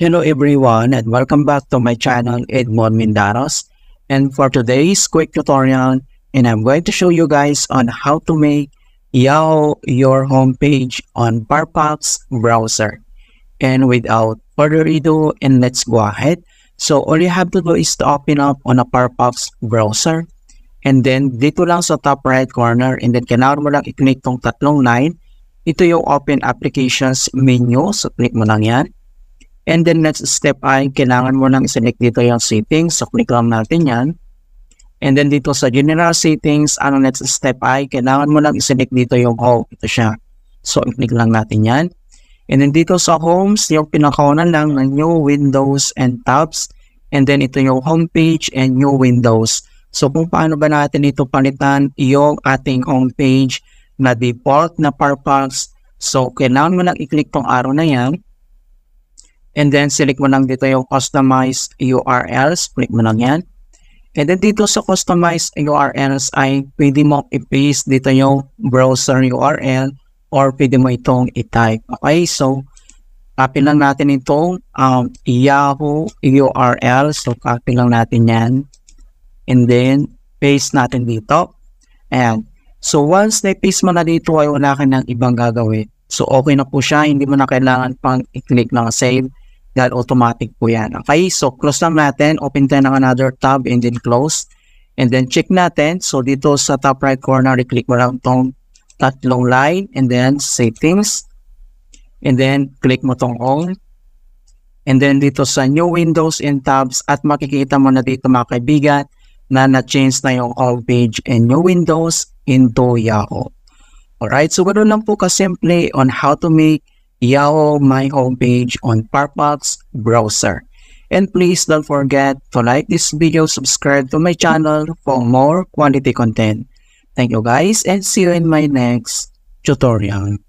Hello everyone and welcome back to my channel Edmond Mindaros and for today's quick tutorial and I'm going to show you guys on how to make Yahoo your homepage on Firefox browser and without further ado and let's go ahead so all you have to do is to open up on a Firefox browser and then dito lang sa top right corner and then kailangan mo lang i-click tong tatlong line ito yung open applications menu so click mo lang yan And then next step ay kailangan mo lang select dito yung settings. So click lang natin yan. And then dito sa general settings, ano next step ay kailangan mo lang select dito yung home. Ito siya. So i-click lang natin yan. And then dito sa homes, yung pinakauna lang ng new windows and tabs. And then ito yung homepage and new windows. So kung paano ba natin ito palitan yung ating homepage na default na Firefox. So kailangan mo lang i-click tong arrow na yan. And then, select mo lang dito yung customize URLs. Click mo lang yan. And then, dito sa customize URLs ay pwede mo i-paste dito yung browser URL or pwede mo itong i-type. Okay, so, copy lang natin itong um, Yahoo URL. So, copy lang natin yan. And then, paste natin dito. And, So, once na-paste mo na dito ay wala ka ng ibang gagawin. So, okay na po siya. Hindi mo na kailangan pang i-click ng save dahil automatic po yan. Okay, so close lang natin, open tayo ng another tab and then close. And then check natin, so dito sa top right corner, i-click mo lang itong tatlong line and then settings. And then click mo itong all. And then dito sa new windows and tabs at makikita mo na dito mga kaibigan na na-change na yung all page and new windows into Yahoo. Alright, so ganoon lang po kasimple on how to make Yahoo My Homepage on Firefox browser. And please don't forget to like this video, subscribe to my channel for more quality content. Thank you guys and see you in my next tutorial.